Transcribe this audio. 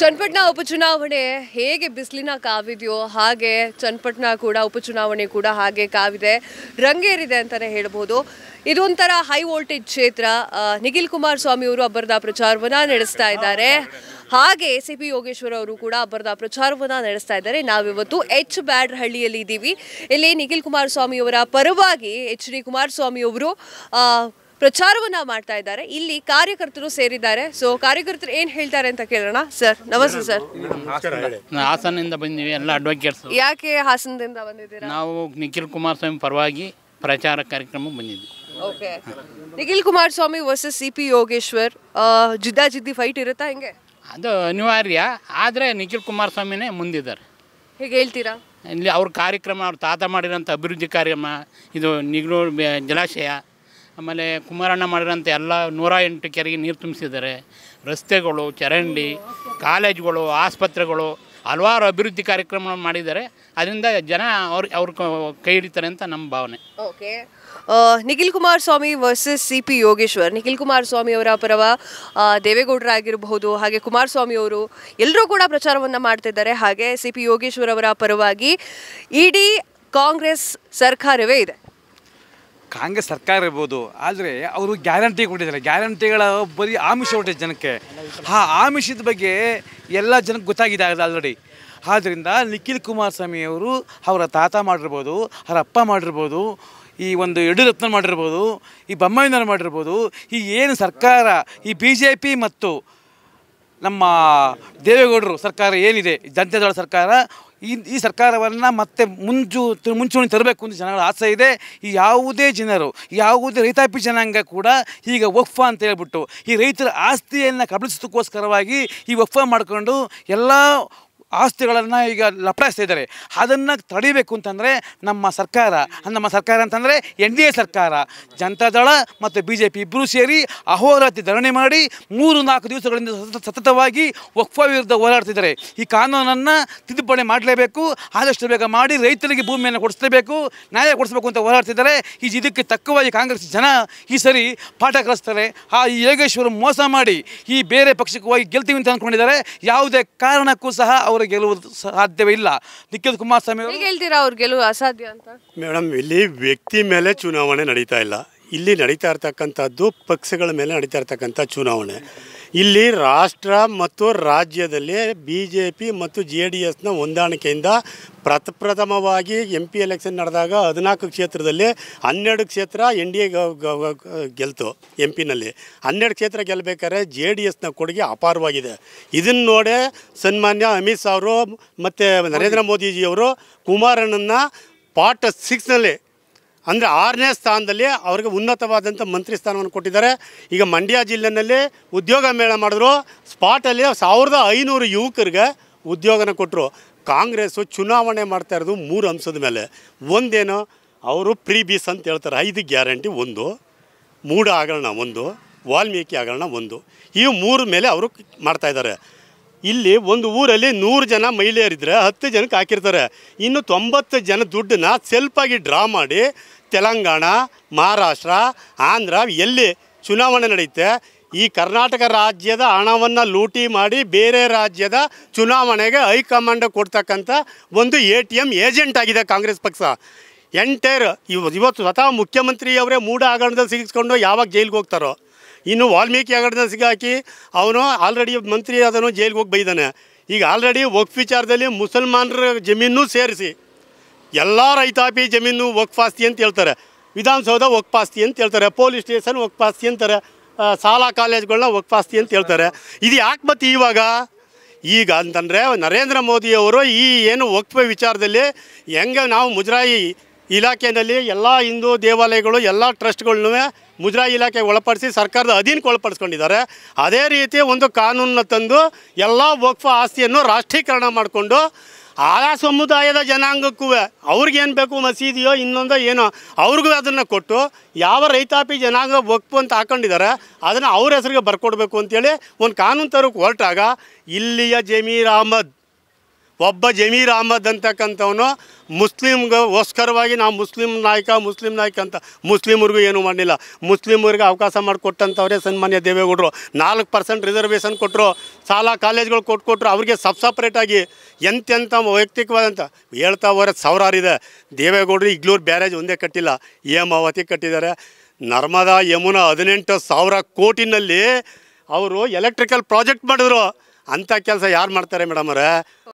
ಚನ್ನಪಟ್ಟಣ ಉಪಚುನಾವಣೆ ಹೇಗೆ ಬಿಸಿಲಿನ ಕಾವಿದೆಯೋ ಹಾಗೆ ಚನ್ನಪಟ್ಟಣ ಕೂಡ ಉಪಚುನಾವಣೆ ಕೂಡ ಹಾಗೆ ಕಾವಿದೆ ರಂಗೇರಿದೆ ಅಂತಲೇ ಹೇಳ್ಬೋದು ಇದೊಂಥರ ಹೈ ವೋಲ್ಟೇಜ್ ಕ್ಷೇತ್ರ ನಿಖಿಲ್ ಸ್ವಾಮಿ ಅವರು ಅಬ್ಬರದ ಪ್ರಚಾರವನ್ನು ನಡೆಸ್ತಾ ಇದ್ದಾರೆ ಹಾಗೆ ಎ ಸಿ ಪಿ ಯೋಗೇಶ್ವರ ಅವರು ಕೂಡ ಅಬ್ಬರದ ಪ್ರಚಾರವನ್ನು ನಡೆಸ್ತಾ ಇದ್ದಾರೆ ನಾವಿವತ್ತು ಎಚ್ ಬ್ಯಾಡ್ರಹಳ್ಳಿಯಲ್ಲಿ ಹಳ್ಳಿಯಲ್ಲಿ ಇದ್ದೀವಿ ಇಲ್ಲಿ ನಿಖಿಲ್ ಕುಮಾರಸ್ವಾಮಿಯವರ ಅವರ ಪರವಾಗಿ ಎಚ್ ಡಿ ಕುಮಾರಸ್ವಾಮಿ ಅವರು ಪ್ರಚಾರವನ್ನ ಮಾಡ್ತಾ ಇದ್ದಾರೆ ಇಲ್ಲಿ ಕಾರ್ಯಕರ್ತರು ಸೇರಿದ್ದಾರೆ ಸೊ ಕಾರ್ಯಕರ್ತರು ಏನ್ ಹೇಳ್ತಾರೆ ಅಂತ ಕೇಳೋಣ ಸರ್ ನಮಸ್ತೆ ಸರ್ ಹಾಸನದಿಂದ ಬಂದಿವಿ ಎಲ್ಲ ಅಡ್ವೊಕೇಟ್ಸ್ ಯಾಕೆ ಹಾಸನದಿಂದ ಬಂದಿದ್ದೀರಾ ನಾವು ನಿಖಿಲ್ ಸ್ವಾಮಿ ಪರವಾಗಿ ಪ್ರಚಾರ ಕಾರ್ಯಕ್ರಮ ಬಂದಿದ್ವಿ okay Nikhil Swamy versus C P Yogeshwar ಜಿದ್ದಾ ಜಿದ್ದಿ ಫೈಟ್ ಇರುತ್ತಾ ಹಿಂಗೆ ಅದು ಅನಿವಾರ್ಯ ಆದರೆ ನಿಖಿಲ್ ಸ್ವಾಮಿನೇ ಮುಂದಿದ್ದಾರೆ ಹೇಗೆ ಹೇಳ್ತೀರಾ ಇಲ್ಲಿ ಅವ್ರ ಕಾರ್ಯಕ್ರಮ ಅವ್ರ ತಾತ ಮಾಡಿರೋಂಥ ಅಭಿವೃದ್ಧಿ ಕಾರ್ಯಕ್ರಮ ಇದು ನಿಗೂರು ಜಲಾಶಯ ಆಮೇಲೆ ಕುಮಾರಣ್ಣ ಮಾಡಿರೋಂಥ ಎಲ್ಲ ನೂರ ಎಂಟು ಕೆರೆಗೆ ನೀರು ತುಂಬಿಸಿದ್ದಾರೆ ರಸ್ತೆಗಳು ಚರಂಡಿ ಕಾಲೇಜುಗಳು ಆಸ್ಪತ್ರೆಗಳು ಹಲವಾರು ಅಭಿವೃದ್ಧಿ ಕಾರ್ಯಕ್ರಮಗಳನ್ನು ಮಾಡಿದ್ದಾರೆ ಅದರಿಂದ ಜನ ಅವ್ರ ಅವ್ರ ಕೈ ಹಿಡಿತಾರೆ ಅಂತ ನಮ್ಮ ಭಾವನೆ okay Nikhil Swamy versus C P Yogeshwar Nikhil Swamy ಅವರ ಪರವ ದೇವೇಗೌಡರಾಗಿರಬಹುದು ಹಾಗೆ ಸ್ವಾಮಿ ಅವರು ಎಲ್ಲರೂ ಕೂಡ ಪ್ರಚಾರವನ್ನು ಮಾಡ್ತಿದ್ದಾರೆ ಹಾಗೆ ಸಿ ಪಿ ಯೋಗೇಶ್ವರ್ ಅವರ ಪರವಾಗಿ ಇಡೀ ಕಾಂಗ್ರೆಸ್ ಸರ್ಕಾರವೇ ಇದೆ ಕಾಂಗ್ರೆಸ್ ಸರ್ಕಾರ ಇರ್ಬೋದು ಆದರೆ ಅವರು ಗ್ಯಾರಂಟಿ ಕೊಟ್ಟಿದ್ದಾರೆ ಗ್ಯಾರಂಟಿಗಳ ಬರೀ ಆಮಿಷ ಹೊಟ್ಟೆ ಜನಕ್ಕೆ ಆ ಆಮಿಷದ ಬಗ್ಗೆ ಎಲ್ಲ ಜನಕ್ಕೆ ಗೊತ್ತಾಗಿದೆ ಆಲ್ರೆಡಿ ಆದ್ದರಿಂದ ನಿಖಿಲ್ ಅವರು ಅವರ ತಾತ ಮಾಡಿರ್ಬೋದು ಅವರ ಅಪ್ಪ ಮಾಡಿರ್ಬೋದು ಈ ಒಂದು ಯಡಿಯೂರಪ್ಪನ ಮಾಡಿರ್ಬೋದು ಈ ಬೊಮ್ಮಾಯಿನವ್ರು ಮಾಡಿರ್ಬೋದು ಈ ಏನು ಸರ್ಕಾರ ಈ ಬಿ ಜೆ ಪಿ ಮತ್ತು ನಮ್ಮ ದೇವೇಗೌಡರು ಸರ್ಕಾರ ಏನಿದೆ ಜನತೆ ಸರ್ಕಾರ ಈ ಈ ಸರ್ಕಾರವನ್ನು ಮತ್ತೆ ಮುಂಚೂ ಮುಂಚೂಣಿ ತರಬೇಕು ಅಂತ ಜನಗಳ ಆಸೆ ಇದೆ ಈ ಯಾವುದೇ ಜನರು ಯಾವುದೇ ರೈತಾಪಿ ಜನಾಂಗ ಕೂಡ ಈಗ ಒಫ್ಫ ಅಂತ ಹೇಳ್ಬಿಟ್ಟು ಈ ರೈತರ ಆಸ್ತಿಯನ್ನು ಕಬಳಿಸೋದಕ್ಕೋಸ್ಕರವಾಗಿ ಈ ಒಫ್ಫ ಮಾಡಿಕೊಂಡು ಎಲ್ಲ ಆಸ್ತಿಗಳನ್ನು ಈಗ ಲಪಡಿಸ್ತಾ ಇದ್ದಾರೆ ಅದನ್ನು ತಡಿಬೇಕು ಅಂತಂದರೆ ನಮ್ಮ ಸರ್ಕಾರ ನಮ್ಮ ಸರ್ಕಾರ ಅಂತಂದರೆ ಎನ್ ಡಿ ಎ ಸರ್ಕಾರ ಜನತಾದಳ ಮತ್ತು ಬಿ ಜೆ ಪಿ ಇಬ್ಬರೂ ಸೇರಿ ಅಹೋರಾತ್ರಿ ಧರಣಿ ಮಾಡಿ ಮೂರು ನಾಲ್ಕು ದಿವಸಗಳಿಂದ ಸತತವಾಗಿ ವಕ್ಫ ವಿರುದ್ಧ ಹೋರಾಡ್ತಿದ್ದಾರೆ ಈ ಕಾನೂನನ್ನು ತಿದ್ದುಪಡಿ ಮಾಡಲೇಬೇಕು ಆದಷ್ಟು ಬೇಗ ಮಾಡಿ ರೈತರಿಗೆ ಭೂಮಿಯನ್ನು ಕೊಡಿಸಲೇಬೇಕು ನ್ಯಾಯ ಕೊಡಿಸಬೇಕು ಅಂತ ಹೋರಾಡ್ತಿದ್ದಾರೆ ಈ ಇದಕ್ಕೆ ತಕ್ಕವಾಗಿ ಕಾಂಗ್ರೆಸ್ ಜನ ಈ ಸರಿ ಪಾಠ ಕಲಿಸ್ತಾರೆ ಆ ಯೋಗೇಶ್ವರ ಮೋಸ ಮಾಡಿ ಈ ಬೇರೆ ಪಕ್ಷಕ್ಕೆ ಹೋಗಿ ಗೆಲ್ತೀವಿ ಅಂತ ಅಂದ್ಕೊಂಡಿದ್ದಾರೆ ಯಾವುದೇ ಕಾರಣಕ್ಕೂ ಸಹ ಅವರು ಅವರು ಗೆಲುವು ಸಾಧ್ಯವೇ ಇಲ್ಲ ನಿಖಿಲ್ ಕುಮಾರಸ್ವಾಮಿ ಅವರು ಹೇಳ್ತೀರಾ ಅವ್ರು ಗೆಲುವು ಅಸಾಧ್ಯ ಅಂತ ಮೇಡಮ್ ಇಲ್ಲಿ ವ್ಯಕ್ತಿ ಮೇಲೆ ಚುನಾವಣೆ ನಡೀತಾ ಇಲ್ಲ ಇಲ್ಲಿ ನಡೀತಾ ಇರ್ತಕ್ಕಂಥದ್ದು ಪಕ್ಷಗಳ ಮೇಲೆ ನಡೀತಾ ಇರ್ತಕ್ಕಂಥ ಚುನಾವಣೆ ಇಲ್ಲಿ ರಾಷ್ಟ್ರ ಮತ್ತು ರಾಜ್ಯದಲ್ಲಿ ಬಿ ಜೆ ಪಿ ಮತ್ತು ಜೆ ಡಿ ಎಸ್ನ ಹೊಂದಾಣಿಕೆಯಿಂದ ಪ್ರಥಪ್ರಥಮವಾಗಿ ಎಂ ಪಿ ಎಲೆಕ್ಷನ್ ನಡೆದಾಗ ಹದಿನಾಲ್ಕು ಕ್ಷೇತ್ರದಲ್ಲಿ ಹನ್ನೆರಡು ಕ್ಷೇತ್ರ ಎನ್ ಡಿ ಎ ಗೆಲ್ತು ಎಂ ಪಿನಲ್ಲಿ ಹನ್ನೆರಡು ಕ್ಷೇತ್ರ ಗೆಲ್ಲಬೇಕಾದ್ರೆ ಜೆ ಡಿ ಎಸ್ನ ಕೊಡುಗೆ ಅಪಾರವಾಗಿದೆ ಇದನ್ನು ನೋಡೇ ಸನ್ಮಾನ್ಯ ಅಮಿತ್ ಶಾ ಅವರು ಮತ್ತು ನರೇಂದ್ರ ಮೋದಿಜಿಯವರು ಕುಮಾರಣ್ಣನ ಪಾರ್ಟ್ ಸಿಕ್ಸ್ನಲ್ಲಿ ಅಂದರೆ ಆರನೇ ಸ್ಥಾನದಲ್ಲಿ ಅವ್ರಿಗೆ ಉನ್ನತವಾದಂಥ ಮಂತ್ರಿ ಸ್ಥಾನವನ್ನು ಕೊಟ್ಟಿದ್ದಾರೆ ಈಗ ಮಂಡ್ಯ ಜಿಲ್ಲೆಯಲ್ಲಿ ಉದ್ಯೋಗ ಮೇಳ ಮಾಡಿದ್ರು ಸ್ಪಾಟಲ್ಲಿ ಸಾವಿರದ ಐನೂರು ಯುವಕರಿಗೆ ಉದ್ಯೋಗನ ಕೊಟ್ಟರು ಕಾಂಗ್ರೆಸ್ಸು ಚುನಾವಣೆ ಮಾಡ್ತಾ ಇರೋದು ಮೂರು ಅಂಶದ ಮೇಲೆ ಒಂದೇನು ಅವರು ಪ್ರೀ ಬೀಸ್ ಅಂತ ಹೇಳ್ತಾರೆ ಐದು ಗ್ಯಾರಂಟಿ ಒಂದು ಮೂಡ ಆಗಣ ಒಂದು ವಾಲ್ಮೀಕಿ ಆಗಣ ಒಂದು ಈ ಮೂರು ಮೇಲೆ ಅವರು ಮಾಡ್ತಾಯಿದ್ದಾರೆ ಇಲ್ಲಿ ಒಂದು ಊರಲ್ಲಿ ನೂರು ಜನ ಮಹಿಳೆಯರಿದ್ದರೆ ಹತ್ತು ಜನಕ್ಕೆ ಹಾಕಿರ್ತಾರೆ ಇನ್ನು ತೊಂಬತ್ತು ಜನ ದುಡ್ಡನ್ನ ಸೆಲ್ಫಾಗಿ ಡ್ರಾ ಮಾಡಿ ತೆಲಂಗಾಣ ಮಹಾರಾಷ್ಟ್ರ ಆಂಧ್ರ ಎಲ್ಲಿ ಚುನಾವಣೆ ನಡೆಯುತ್ತೆ ಈ ಕರ್ನಾಟಕ ರಾಜ್ಯದ ಹಣವನ್ನು ಲೂಟಿ ಮಾಡಿ ಬೇರೆ ರಾಜ್ಯದ ಚುನಾವಣೆಗೆ ಹೈಕಮಾಂಡ್ ಕೊಡ್ತಕ್ಕಂಥ ಒಂದು ಎ ಟಿ ಎಮ್ ಏಜೆಂಟ್ ಆಗಿದೆ ಕಾಂಗ್ರೆಸ್ ಪಕ್ಷ ಎಂಟೈರ್ ಇವತ್ತು ಸ್ವತಃ ಮುಖ್ಯಮಂತ್ರಿಯವರೇ ಮೂಡ ಹಗರಣದಲ್ಲಿ ಸಿಗಿಸ್ಕೊಂಡು ಯಾವಾಗ ಜೈಲಿಗೆ ಹೋಗ್ತಾರೋ ಇನ್ನು ವಾಲ್ಮೀಕಿ ಹಗರಣ ಸಿಗಾಕಿ ಅವನು ಆಲ್ರೆಡಿ ಮಂತ್ರಿ ಆದನು ಜೈಲಿಗೆ ಹೋಗಿ ಬೈದಾನೆ ಈಗ ಆಲ್ರೆಡಿ ವಕ್ಫ್ ವಿಚಾರದಲ್ಲಿ ಮುಸಲ್ಮಾನರ ಜಮೀನು ಸೇರಿಸಿ ಎಲ್ಲ ರೈತಾಪಿ ಜಮೀನು ಒಗ್ಫಾಸ್ತಿ ಅಂತ ಹೇಳ್ತಾರೆ ವಿಧಾನಸೌಧ ವಕ್ಫಾಸ್ತಿ ಅಂತ ಹೇಳ್ತಾರೆ ಪೊಲೀಸ್ ಸ್ಟೇಷನ್ ವಕ್ಫಾಸ್ತಿ ಅಂತಾರೆ ಶಾಲಾ ಕಾಲೇಜ್ಗಳನ್ನ ವಕ್ಫಾಸ್ತಿ ಅಂತ ಹೇಳ್ತಾರೆ ಇದು ಯಾಕೆ ಮತ್ತೆ ಇವಾಗ ಈಗ ಅಂತಂದರೆ ನರೇಂದ್ರ ಮೋದಿಯವರು ಈ ಏನು ವಕ್ಫ ವಿಚಾರದಲ್ಲಿ ಹೆಂಗೆ ನಾವು ಮುಜರಾಯಿ ಇಲಾಖೆಯಲ್ಲಿ ಎಲ್ಲ ಹಿಂದೂ ದೇವಾಲಯಗಳು ಎಲ್ಲ ಟ್ರಸ್ಟ್ಗಳನ್ನೂ ಮುಜರಾಯಿ ಇಲಾಖೆಗೆ ಒಳಪಡಿಸಿ ಸರ್ಕಾರದ ಅಧೀನಕ್ಕೆ ಒಳಪಡಿಸ್ಕೊಂಡಿದ್ದಾರೆ ಅದೇ ರೀತಿ ಒಂದು ಕಾನೂನನ್ನ ತಂದು ಎಲ್ಲ ವಕ್ಫ ಆಸ್ತಿಯನ್ನು ರಾಷ್ಟ್ರೀಕರಣ ಮಾಡಿಕೊಂಡು ಆಯಾ ಸಮುದಾಯದ ಜನಾಂಗಕ್ಕೂ ಅವ್ರಿಗೇನು ಬೇಕು ಮಸೀದಿಯೋ ಇನ್ನೊಂದೋ ಏನೋ ಅವ್ರಿಗೂ ಅದನ್ನು ಕೊಟ್ಟು ಯಾವ ರೈತಾಪಿ ಜನಾಂಗ ಒಪ್ಪು ಅಂತ ಹಾಕೊಂಡಿದ್ದಾರೆ ಅದನ್ನು ಅವ್ರ ಹೆಸರಿಗೆ ಬರ್ಕೊಡ್ಬೇಕು ಅಂತೇಳಿ ಒಂದು ಕಾನೂನು ತರೋಕೆ ಹೊರಟಾಗ ಇಲ್ಲಿಯ ಜಮೀರ್ ಅಹಮದ್ ಒಬ್ಬ ಜಮೀರ್ ಅಹಮದ್ ಅಂತಕ್ಕಂಥವನು ಮುಸ್ಲಿಮ್ಗೋಸ್ಕರವಾಗಿ ನಾವು ಮುಸ್ಲಿಂ ನಾಯಕ ಮುಸ್ಲಿಂ ನಾಯಕ ಅಂತ ಮುಸ್ಲಿಮರಿಗೂ ಏನೂ ಮಾಡಲಿಲ್ಲ ಮುಸ್ಲಿಮರಿಗೆ ಅವಕಾಶ ಮಾಡಿಕೊಟ್ಟಂಥವ್ರೆ ಸನ್ಮಾನ್ಯ ದೇವೇಗೌಡರು ನಾಲ್ಕು ಪರ್ಸೆಂಟ್ ರಿಸರ್ವೇಷನ್ ಕೊಟ್ಟರು ಸಾಲ ಕಾಲೇಜ್ಗಳು ಕೊಟ್ಟು ಕೊಟ್ಟರು ಅವ್ರಿಗೆ ಸಬ್ ಸಪ್ರೇಟಾಗಿ ಎಂತೆಂಥ ವೈಯಕ್ತಿಕವಾದಂಥ ಹೇಳ್ತಾ ಹೋರೆ ಸಾವಿರಾರಿದೆ ದೇವೇಗೌಡರು ಇಗ್ಲೂರು ಬ್ಯಾರೇಜ್ ಒಂದೇ ಕಟ್ಟಿಲ್ಲ ಏಮಾವತಿ ಕಟ್ಟಿದ್ದಾರೆ ನರ್ಮದಾ ಯಮುನಾ ಹದಿನೆಂಟು ಸಾವಿರ ಕೋಟಿನಲ್ಲಿ ಅವರು ಎಲೆಕ್ಟ್ರಿಕಲ್ ಪ್ರಾಜೆಕ್ಟ್ ಮಾಡಿದ್ರು ಅಂಥ ಕೆಲಸ ಯಾರು ಮಾಡ್ತಾರೆ ಮೇಡಮರೇ